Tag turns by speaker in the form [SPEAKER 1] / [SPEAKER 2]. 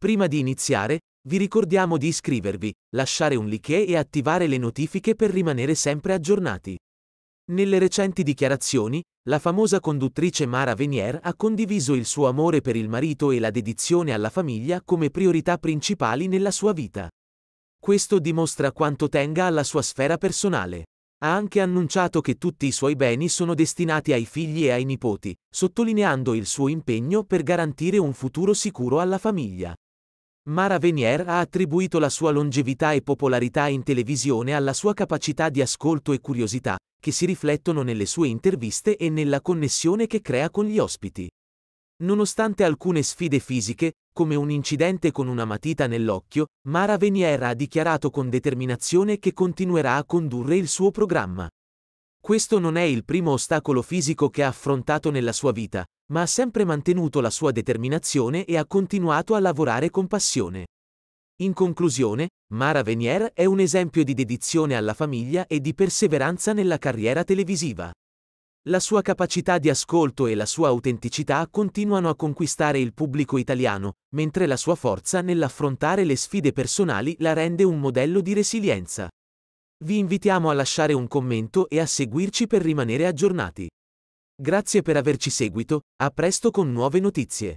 [SPEAKER 1] Prima di iniziare, vi ricordiamo di iscrivervi, lasciare un like e attivare le notifiche per rimanere sempre aggiornati. Nelle recenti dichiarazioni, la famosa conduttrice Mara Venier ha condiviso il suo amore per il marito e la dedizione alla famiglia come priorità principali nella sua vita. Questo dimostra quanto tenga alla sua sfera personale. Ha anche annunciato che tutti i suoi beni sono destinati ai figli e ai nipoti, sottolineando il suo impegno per garantire un futuro sicuro alla famiglia. Mara Venier ha attribuito la sua longevità e popolarità in televisione alla sua capacità di ascolto e curiosità, che si riflettono nelle sue interviste e nella connessione che crea con gli ospiti. Nonostante alcune sfide fisiche, come un incidente con una matita nell'occhio, Mara Venier ha dichiarato con determinazione che continuerà a condurre il suo programma. Questo non è il primo ostacolo fisico che ha affrontato nella sua vita, ma ha sempre mantenuto la sua determinazione e ha continuato a lavorare con passione. In conclusione, Mara Venier è un esempio di dedizione alla famiglia e di perseveranza nella carriera televisiva. La sua capacità di ascolto e la sua autenticità continuano a conquistare il pubblico italiano, mentre la sua forza nell'affrontare le sfide personali la rende un modello di resilienza. Vi invitiamo a lasciare un commento e a seguirci per rimanere aggiornati. Grazie per averci seguito, a presto con nuove notizie.